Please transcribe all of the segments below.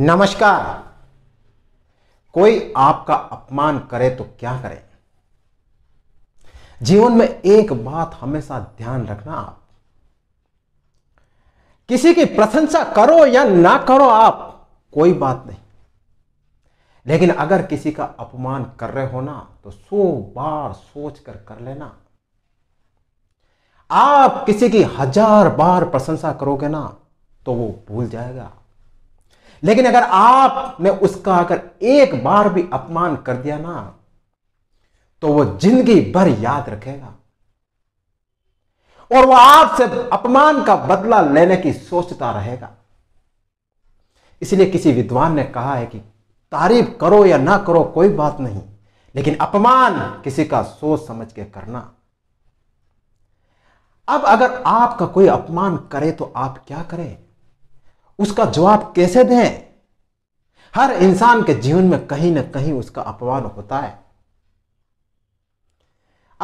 नमस्कार कोई आपका अपमान करे तो क्या करें जीवन में एक बात हमेशा ध्यान रखना आप किसी की प्रशंसा करो या ना करो आप कोई बात नहीं लेकिन अगर किसी का अपमान कर रहे हो ना तो सो बार सोच कर कर लेना आप किसी की हजार बार प्रशंसा करोगे ना तो वो भूल जाएगा लेकिन अगर आपने उसका अगर एक बार भी अपमान कर दिया ना तो वो जिंदगी भर याद रखेगा और वो आपसे अपमान का बदला लेने की सोचता रहेगा इसलिए किसी विद्वान ने कहा है कि तारीफ करो या ना करो कोई बात नहीं लेकिन अपमान किसी का सोच समझ के करना अब अगर आपका कोई अपमान करे तो आप क्या करें उसका जवाब कैसे दें हर इंसान के जीवन में कहीं ना कहीं उसका अपमान होता है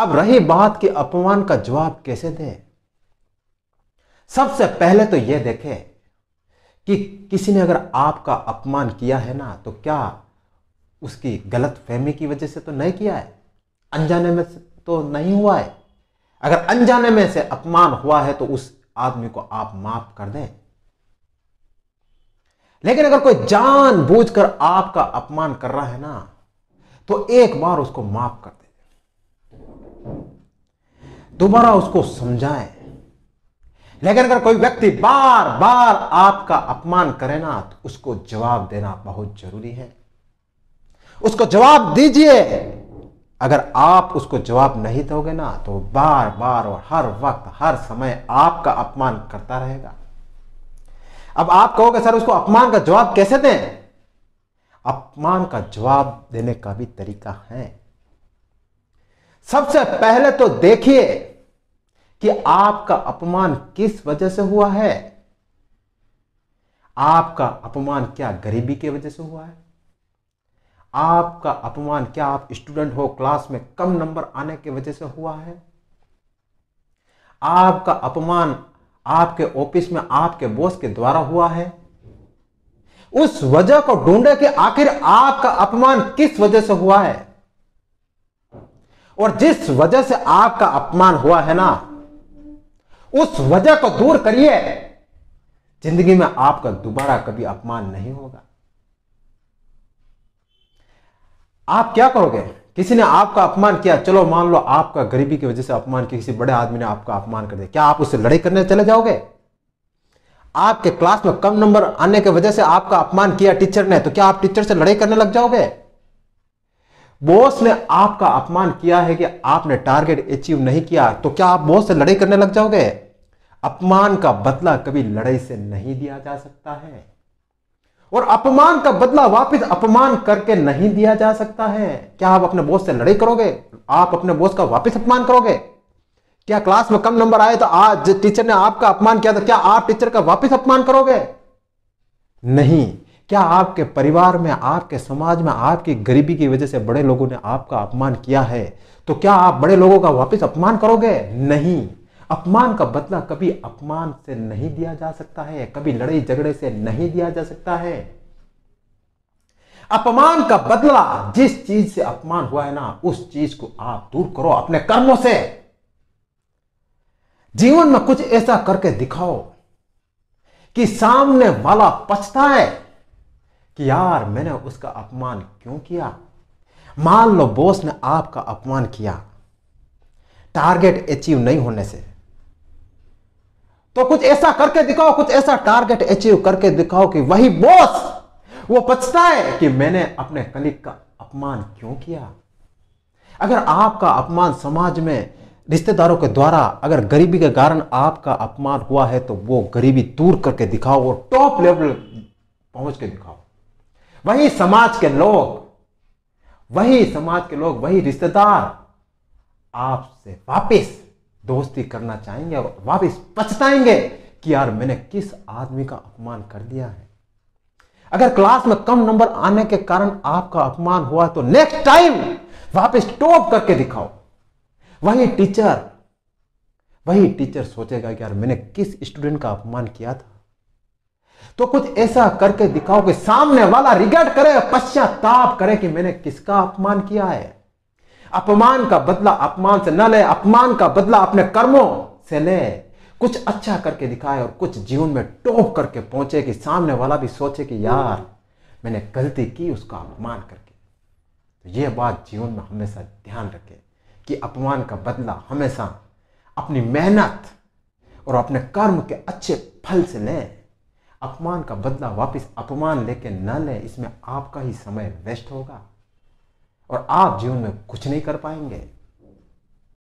अब रही बात कि अपमान का जवाब कैसे दें सबसे पहले तो यह देखें कि किसी ने अगर आपका अपमान किया है ना तो क्या उसकी गलत फहमी की वजह से तो नहीं किया है अनजाने में तो नहीं हुआ है अगर अनजाने में से अपमान हुआ है तो उस आदमी को आप माफ कर दें लेकिन अगर कोई जान बूझ कर आपका अपमान कर रहा है ना तो एक बार उसको माफ कर दे दोबारा उसको समझाए लेकिन अगर कोई व्यक्ति बार बार आपका अपमान करे ना तो उसको जवाब देना बहुत जरूरी है उसको जवाब दीजिए अगर आप उसको जवाब नहीं दोगे ना तो बार बार और हर वक्त हर समय आपका अपमान करता रहेगा अब आप कहोगे सर उसको अपमान का जवाब कैसे दें अपमान का जवाब देने का भी तरीका है सबसे पहले तो देखिए कि आपका अपमान किस वजह से हुआ है आपका अपमान क्या गरीबी की वजह से हुआ है आपका अपमान क्या आप स्टूडेंट हो क्लास में कम नंबर आने की वजह से हुआ है आपका अपमान आपके ऑफिस में आपके बॉस के द्वारा हुआ है उस वजह को ढूंढे कि आखिर आपका अपमान किस वजह से हुआ है और जिस वजह से आपका अपमान हुआ है ना उस वजह को दूर करिए जिंदगी में आपका दोबारा कभी अपमान नहीं होगा आप क्या करोगे किसी ने आपका अपमान किया चलो मान लो आपका गरीबी की वजह से अपमान किया किसी बड़े आदमी ने आपका अपमान कर दिया क्या आप उससे लड़ाई करने चले जाओगे आपके क्लास में कम नंबर आने की वजह से आपका अपमान किया टीचर ने तो क्या आप टीचर से लड़ाई करने लग जाओगे बॉस ने आपका अपमान किया है कि आपने टारगेट अचीव नहीं किया तो क्या आप बॉस से लड़ाई करने लग जाओगे अपमान का बदला कभी लड़ाई से नहीं दिया जा सकता है और अपमान का बदला वापस अपमान करके नहीं दिया जा सकता है क्या आप अपने बोस से लड़ाई करोगे आप अपने बोस का वापस अपमान करोगे क्या क्लास में कम नंबर आए तो आज टीचर ने आपका अपमान किया तो क्या आप टीचर का वापस अपमान करोगे नहीं क्या आपके परिवार में आपके समाज में आपकी गरीबी की वजह से बड़े लोगों ने आपका अपमान किया है तो क्या आप बड़े लोगों का वापस अपमान करोगे नहीं अपमान का बदला कभी अपमान से नहीं दिया जा सकता है कभी लड़ाई झगड़े से नहीं दिया जा सकता है अपमान का बदला जिस चीज से अपमान हुआ है ना उस चीज को आप दूर करो अपने कर्मों से जीवन में कुछ ऐसा करके दिखाओ कि सामने वाला पछताए कि यार मैंने उसका अपमान क्यों किया मान लो बॉस ने आपका अपमान किया टारगेट अचीव नहीं होने से तो कुछ ऐसा करके दिखाओ कुछ ऐसा टारगेट अचीव करके दिखाओ कि वही बॉस वो पछताए कि मैंने अपने कलिक का अपमान क्यों किया अगर आपका अपमान समाज में रिश्तेदारों के द्वारा अगर गरीबी के कारण आपका अपमान हुआ है तो वो गरीबी दूर करके दिखाओ और टॉप लेवल पहुंच के दिखाओ वही समाज के लोग वही समाज के लोग वही रिश्तेदार आपसे वापिस दोस्ती करना चाहेंगे और वापिस पछताएंगे कि यार मैंने किस आदमी का अपमान कर दिया है अगर क्लास में कम नंबर आने के कारण आपका अपमान हुआ तो नेक्स्ट टाइम वापस टॉप करके दिखाओ वही टीचर वही टीचर सोचेगा कि यार मैंने किस स्टूडेंट का अपमान किया था तो कुछ ऐसा करके दिखाओ कि सामने वाला रिग्रेट करे पश्चाताप करे कि मैंने किसका अपमान किया है अपमान का बदला अपमान से न ले अपमान का बदला अपने कर्मों से ले कुछ अच्छा करके दिखाए और कुछ जीवन में टॉप करके पहुंचे कि सामने वाला भी सोचे कि यार मैंने गलती की उसका अपमान करके तो ये बात जीवन में हमेशा ध्यान रखे कि अपमान का बदला हमेशा अपनी मेहनत और अपने कर्म के अच्छे फल से लें अपमान का बदला वापस अपमान लेके न लें इसमें आपका ही समय वेस्ट होगा और आप जीवन में कुछ नहीं कर पाएंगे